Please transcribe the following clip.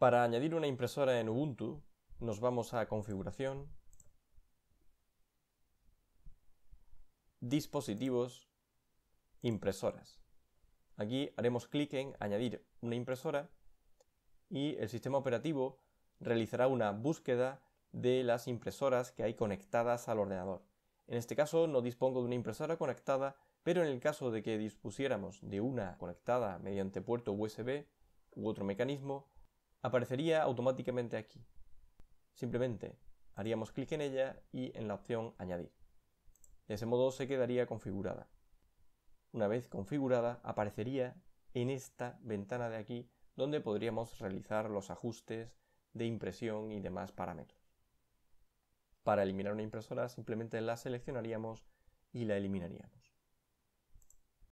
Para añadir una impresora en Ubuntu, nos vamos a Configuración, Dispositivos, Impresoras. Aquí haremos clic en Añadir una impresora y el sistema operativo realizará una búsqueda de las impresoras que hay conectadas al ordenador. En este caso no dispongo de una impresora conectada, pero en el caso de que dispusiéramos de una conectada mediante puerto USB u otro mecanismo, aparecería automáticamente aquí. Simplemente haríamos clic en ella y en la opción Añadir. De ese modo se quedaría configurada. Una vez configurada, aparecería en esta ventana de aquí donde podríamos realizar los ajustes de impresión y demás parámetros. Para eliminar una impresora simplemente la seleccionaríamos y la eliminaríamos.